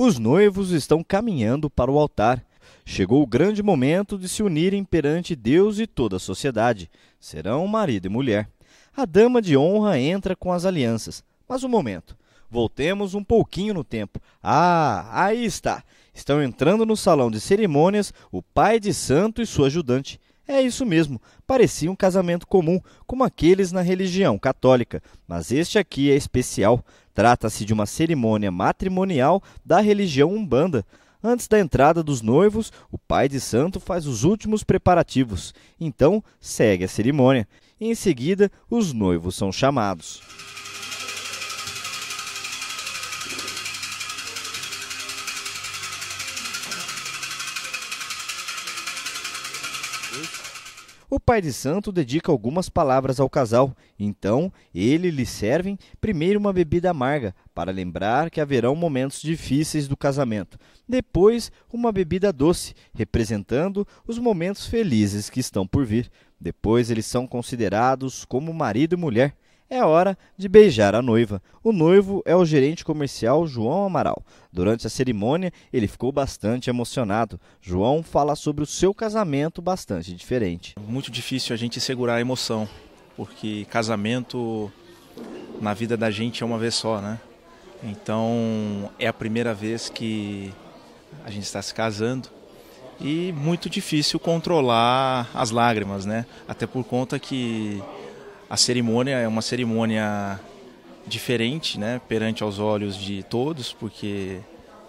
Os noivos estão caminhando para o altar. Chegou o grande momento de se unirem perante Deus e toda a sociedade. Serão marido e mulher. A dama de honra entra com as alianças. Mas um momento. Voltemos um pouquinho no tempo. Ah, aí está. Estão entrando no salão de cerimônias o pai de santo e sua ajudante. É isso mesmo, parecia um casamento comum, como aqueles na religião católica, mas este aqui é especial. Trata-se de uma cerimônia matrimonial da religião Umbanda. Antes da entrada dos noivos, o pai de santo faz os últimos preparativos, então segue a cerimônia. Em seguida, os noivos são chamados. O pai de santo dedica algumas palavras ao casal, então ele lhe servem primeiro uma bebida amarga, para lembrar que haverão momentos difíceis do casamento, depois uma bebida doce, representando os momentos felizes que estão por vir. Depois eles são considerados como marido e mulher é hora de beijar a noiva. O noivo é o gerente comercial João Amaral. Durante a cerimônia, ele ficou bastante emocionado. João fala sobre o seu casamento bastante diferente. Muito difícil a gente segurar a emoção, porque casamento na vida da gente é uma vez só, né? Então é a primeira vez que a gente está se casando e muito difícil controlar as lágrimas, né? Até por conta que a cerimônia é uma cerimônia diferente, né, perante aos olhos de todos, porque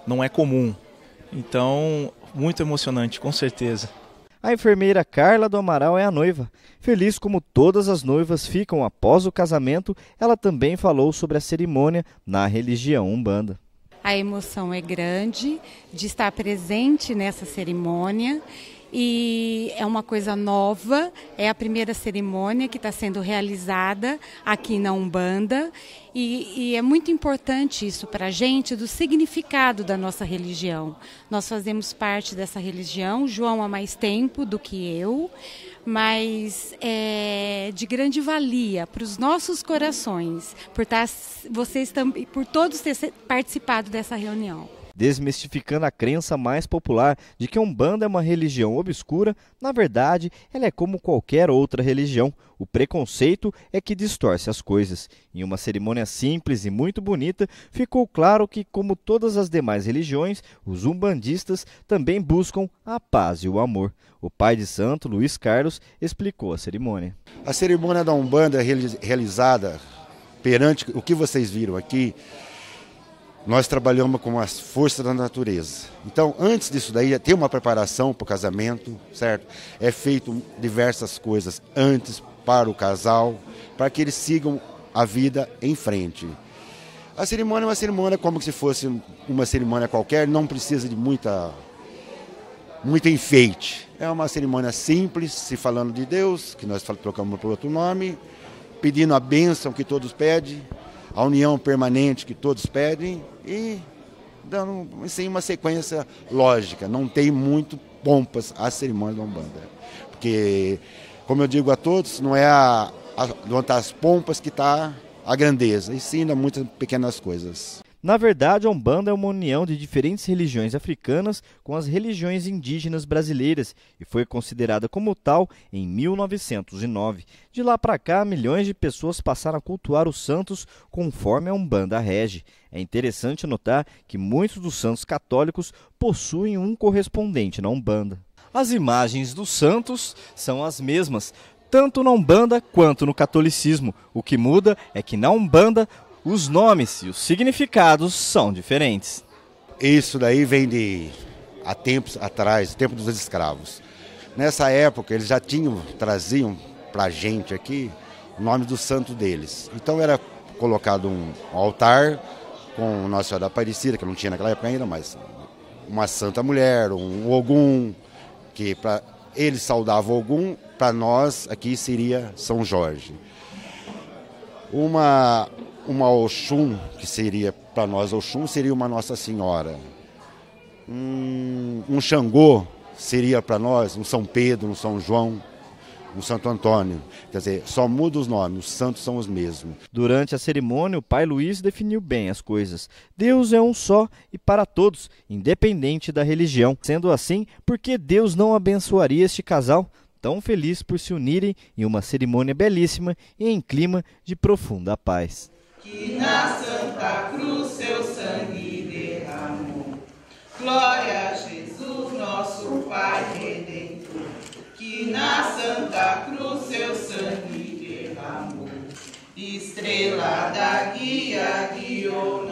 não é comum. Então, muito emocionante, com certeza. A enfermeira Carla do Amaral é a noiva. Feliz como todas as noivas ficam após o casamento, ela também falou sobre a cerimônia na religião umbanda. A emoção é grande de estar presente nessa cerimônia e é uma coisa nova, é a primeira cerimônia que está sendo realizada aqui na Umbanda e, e é muito importante isso para a gente, do significado da nossa religião. Nós fazemos parte dessa religião, João há mais tempo do que eu, mas é de grande valia para os nossos corações, por, tar, vocês, por todos terem participado dessa reunião desmistificando a crença mais popular de que Umbanda é uma religião obscura, na verdade, ela é como qualquer outra religião. O preconceito é que distorce as coisas. Em uma cerimônia simples e muito bonita, ficou claro que, como todas as demais religiões, os umbandistas também buscam a paz e o amor. O pai de santo, Luiz Carlos, explicou a cerimônia. A cerimônia da Umbanda é realizada perante o que vocês viram aqui nós trabalhamos com as forças da natureza. Então, antes disso daí, tem uma preparação para o casamento, certo? É feito diversas coisas antes para o casal, para que eles sigam a vida em frente. A cerimônia é uma cerimônia como se fosse uma cerimônia qualquer, não precisa de muita muito enfeite. É uma cerimônia simples, se falando de Deus, que nós trocamos por outro nome, pedindo a bênção que todos pedem, a união permanente que todos pedem e dando sem uma sequência lógica. Não tem muito pompas a cerimônia da Umbanda. Porque, como eu digo a todos, não é a, a, é as pompas que está a grandeza, e sim muitas pequenas coisas. Na verdade, a Umbanda é uma união de diferentes religiões africanas com as religiões indígenas brasileiras e foi considerada como tal em 1909. De lá para cá, milhões de pessoas passaram a cultuar os santos conforme a Umbanda rege. É interessante notar que muitos dos santos católicos possuem um correspondente na Umbanda. As imagens dos santos são as mesmas, tanto na Umbanda quanto no catolicismo. O que muda é que na Umbanda os nomes e os significados são diferentes. Isso daí vem de há tempos atrás, tempo dos escravos. Nessa época eles já tinham traziam para a gente aqui o nome do santo deles. Então era colocado um altar com Nossa Senhora Aparecida, que não tinha naquela época ainda, mas uma santa mulher, um Ogum, que para eles saudava Ogum, para nós aqui seria São Jorge. Uma uma Oxum, que seria para nós Oxum, seria uma Nossa Senhora. Um, um Xangô seria para nós um São Pedro, um São João, um Santo Antônio. Quer dizer, só muda os nomes, os santos são os mesmos. Durante a cerimônia, o pai Luiz definiu bem as coisas. Deus é um só e para todos, independente da religião. Sendo assim, por que Deus não abençoaria este casal? Tão feliz por se unirem em uma cerimônia belíssima e em clima de profunda paz que na Santa Cruz seu sangue derramou. Glória a Jesus, nosso Pai Redentor, que na Santa Cruz seu sangue derramou. Estrela da guia guiou